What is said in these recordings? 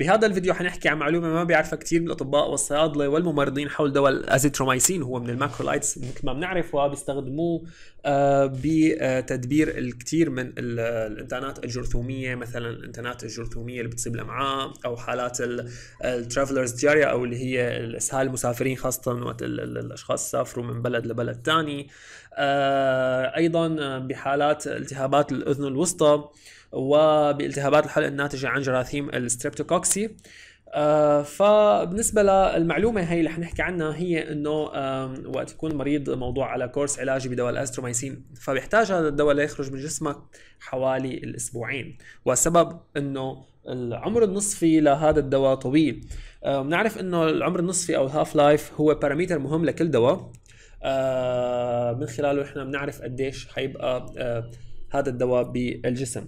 بهذا الفيديو حنحكي عن معلومه ما بيعرفها كثير من الاطباء والصيادله والممرضين حول دواء الازيتروميسين هو من الماكرولايتس مثل ما بنعرف وبيستخدموه آه، بتدبير الكثير من الانتانات الجرثوميه مثلا الانتانات الجرثوميه اللي بتصيب الامعاء او حالات الترافلرز دياريا او اللي هي اسهال المسافرين خاصه وقت الاشخاص سافروا من بلد لبلد ثاني آه، ايضا بحالات التهابات الاذن الوسطى وبالتهابات الحلق الناتجة عن جراثيم الستريبتوكوكسي آه فبالنسبة للمعلومة هي اللي حنحكي عنها هي انه آه وقت يكون المريض موضوع على كورس علاجي بدواء الاستروميسين فبيحتاج هذا الدواء ليخرج من جسمك حوالي الاسبوعين والسبب انه العمر النصفي لهذا الدواء طويل آه، بنعرف آه انه العمر النصفي او الهاف لايف هو باراميتر مهم لكل دواء آه، من خلاله نحن بنعرف قديش حيبقى آه، هذا الدواء بالجسم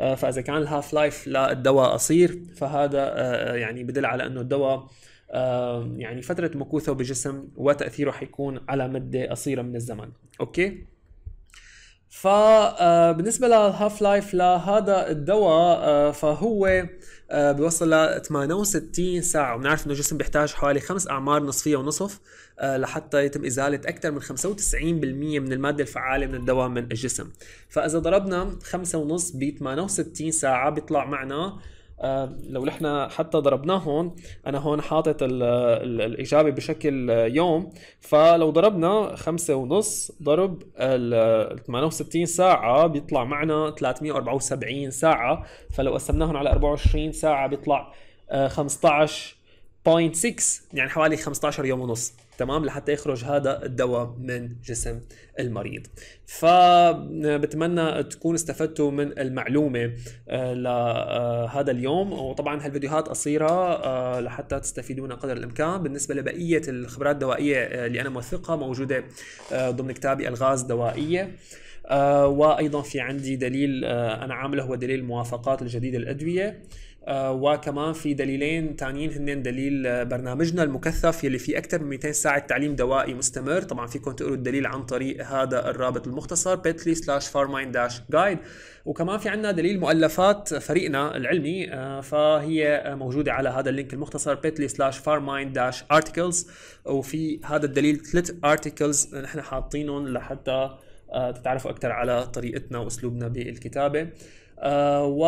آه، فاذا كان الهاف لايف للدواء قصير فهذا آه، آه، يعني بدل على انه الدواء يعني فتره مكوثه بالجسم وتاثيره حيكون على مده قصيره من الزمن اوكي فبالنسبه آه، للهاف لايف لهذا الدواء آه، فهو آه، بيوصل ل 68 ساعه وبنعرف انه الجسم بيحتاج حوالي خمس اعمار نصفيه ونصف لحتى يتم ازاله اكثر من 95% من الماده الفعاله من الدواء من الجسم فاذا ضربنا ونص ب 68 ساعه بيطلع معنا آه، لو نحن حتى ضربناه هون انا هون حاطط الاجابه بشكل يوم فلو ضربنا خمسة ونص ضرب ال 68 ساعه بيطلع معنا 374 ساعه فلو قسمناهم على 24 ساعه بيطلع 15.6 آه، يعني حوالي 15 يوم ونص تمام لحتى يخرج هذا الدواء من جسم المريض فبتمنى آه، تكون استفدتوا من المعلومه آه، لهذا آه، اليوم وطبعا هالفيديوهات قصيره لحتى تستفيدون قدر الامكان بالنسبه لبقيه الخبرات الدوائيه اللي انا موثقها موجوده ضمن كتابي الغاز دوائيه وايضا في عندي دليل انا عامله هو دليل الموافقات الجديده للادويه وكمان في دليلين ثانيين هن دليل برنامجنا المكثف يلي فيه اكثر من 200 ساعة تعليم دوائي مستمر طبعا فيكم تقروا الدليل عن طريق هذا الرابط المختصر بيتلي سلاش فارماين داش جايد وكمان في عندنا دليل مؤلفات فريقنا العلمي آه، فهي موجودة على هذا اللينك المختصر بيتلي سلاش فارماين داش ارتكلز وفي هذا الدليل ثلاث ارتكلز نحن حاطينهم لحتى آه، تتعرفوا اكثر على طريقتنا واسلوبنا بالكتابه آه، و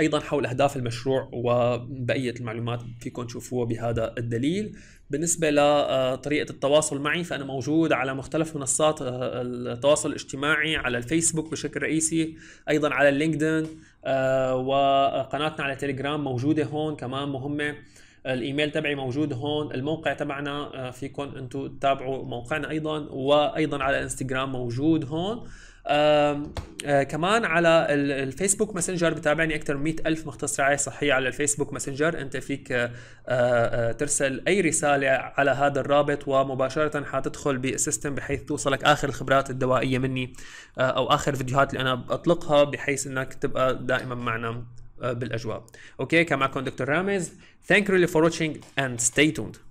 ايضا حول اهداف المشروع وبقيه المعلومات فيكم تشوفوها بهذا الدليل بالنسبه لطريقه آه، التواصل معي فانا موجود على مختلف منصات آه، التواصل الاجتماعي على الفيسبوك بشكل رئيسي ايضا على اللينكدين آه، وقناتنا على تليجرام موجوده هون كمان مهمه الايميل تبعي موجود هون الموقع تبعنا آه، فيكم انتم تتابعوا موقعنا ايضا وايضا على انستغرام موجود هون آه، كمان على الفيسبوك ماسنجر بتابعني اكثر من 100 الف مختص رعايه صحيه على الفيسبوك ماسنجر انت فيك آه، ترسل اي رساله على هذا الرابط ومباشره حتدخل بالسيستم بحيث توصلك اخر الخبرات الدوائيه مني او اخر فيديوهات اللي انا بطلقها بحيث انك تبقى دائما معنا آه، بالاجواء اوكي كان معكم دكتور رامز ثانك يو فور واتشينج اند ستي توند